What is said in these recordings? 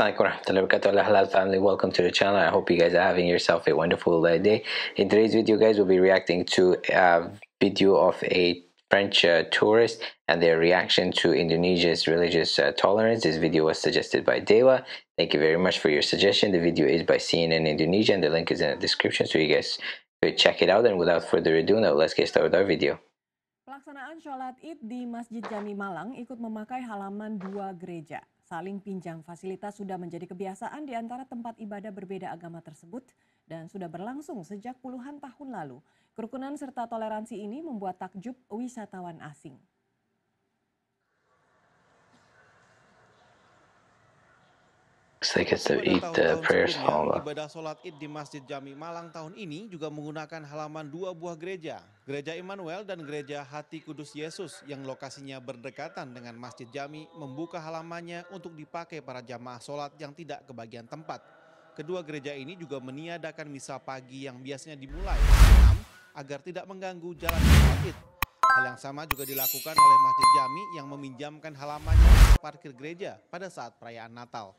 family welcome to the channel I hope you guys are having yourself a wonderful uh, day in today's video guys we'll be reacting to a video of a French uh, tourist and their reaction to Indonesia's religious uh, tolerance. This video was suggested by Dewa. Thank you very much for your suggestion. The video is by CNN Indonesia and the link is in the description so you guys could check it out and without further ado now let's get started with our video. Pelaksanaan sholat id di Masjid Jami Malang ikut memakai halaman dua gereja. Saling pinjam fasilitas sudah menjadi kebiasaan di antara tempat ibadah berbeda agama tersebut dan sudah berlangsung sejak puluhan tahun lalu. Kerukunan serta toleransi ini membuat takjub wisatawan asing. Sedikit Id the prayers shalawat. Ibadah sholat Id di Masjid Jami Malang tahun ini juga menggunakan halaman dua buah gereja, Gereja Immanuel dan Gereja Hati Kudus Yesus yang lokasinya berdekatan dengan Masjid Jami membuka halamannya untuk dipakai para jamaah sholat yang tidak kebagian tempat. Kedua gereja ini juga meniadakan misa pagi yang biasanya dimulai 6 agar tidak mengganggu jalan sholat Id. Hal yang sama juga dilakukan oleh Masjid Jami yang meminjamkan halamannya parkir gereja pada saat perayaan Natal.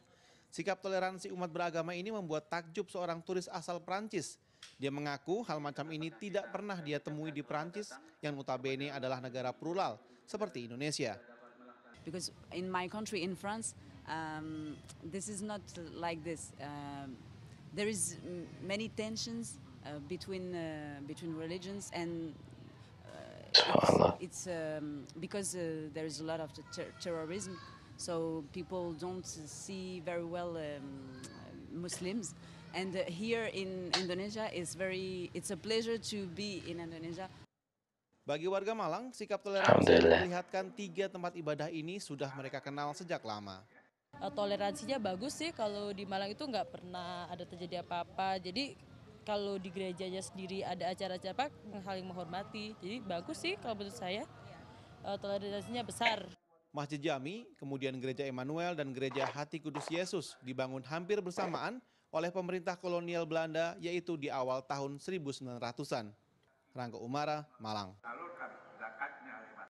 Sikap toleransi umat beragama ini membuat takjub seorang turis asal Prancis. Dia mengaku hal macam ini tidak pernah dia temui di Prancis yang notabene adalah negara plural seperti Indonesia. Because in my country in France, um, this is not like this. Um, there is many tensions uh, between uh, between religions and uh, it's, it's um, because uh, there is a lot of the ter terrorism so people don't see very well um, uh, Muslims. And uh, here in Indonesia, it's very it's a pleasure to be in Indonesia. Bagi warga Malang, sikap toleransi melihatkan tiga tempat ibadah ini sudah mereka kenal sejak lama. Uh, toleransinya bagus sih kalau di Malang itu nggak pernah ada terjadi apa-apa. Jadi kalau di gerejanya sendiri ada acara-acara apa, saling menghormati. Jadi bagus sih kalau menurut saya uh, toleransinya besar. Masjid Jami, kemudian Gereja Emanuel dan Gereja Hati Kudus Yesus dibangun hampir bersamaan oleh pemerintah kolonial Belanda yaitu di awal tahun 1900-an. Rangga Umara, Malang.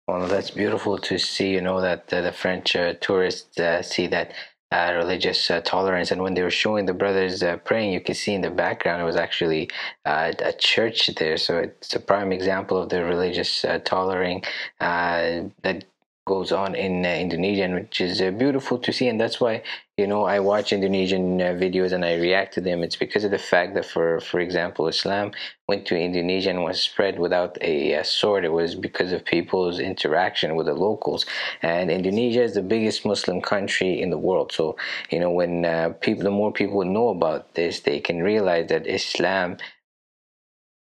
Well, that's beautiful to see, you know, that uh, the French uh, tourists uh, see that uh, religious uh, tolerance. And when they were showing the brothers uh, praying, you can see in the background it was actually uh, a church there. So it's a prime example of the religious uh, uh that goes on in uh, Indonesia, which is uh, beautiful to see. And that's why, you know, I watch Indonesian uh, videos and I react to them. It's because of the fact that, for, for example, Islam went to Indonesia and was spread without a, a sword. It was because of people's interaction with the locals. And Indonesia is the biggest Muslim country in the world. So, you know, when uh, people, the more people know about this, they can realize that Islam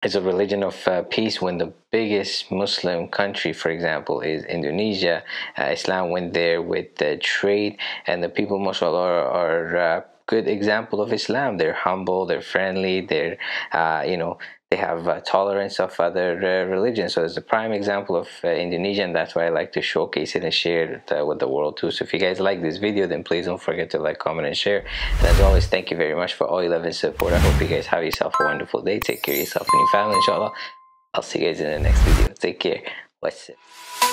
is a religion of uh, peace when the biggest Muslim country, for example, is Indonesia. Uh, Islam went there with the trade, and the people, mashallah, are, are uh, good example of Islam. They're humble, they're friendly, they're uh, you know they have uh, tolerance of other uh, religions. So it's a prime example of uh, Indonesia, and that's why I like to showcase it and share it uh, with the world too. So if you guys like this video, then please don't forget to like, comment, and share. And as always, thank you very much for all your love and support. I hope you guys have yourself a wonderful day. Take care of yourself and your family, inshallah. I'll see you guys in the next video. Take care. What's